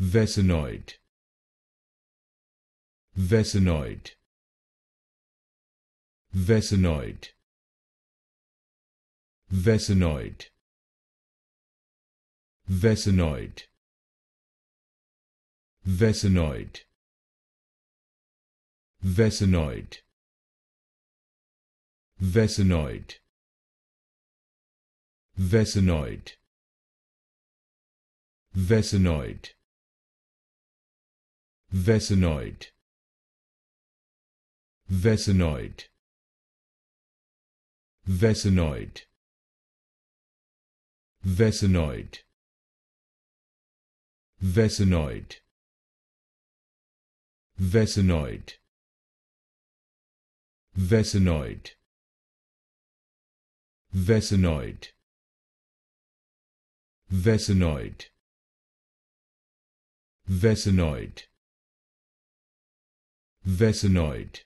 Vesinoid. Vesinoid. Vesinoid. Vesinoid. Vesinoid. Vesinoid. Vesinoid. Vesinoid. Vesinoid. Vesinoid. Vesinoid Vesinoid Vesinoid Vesinoid Vesinoid Vesinoid Vesinoid Vesinoid Vesinoid Vesinoid Vesinoid.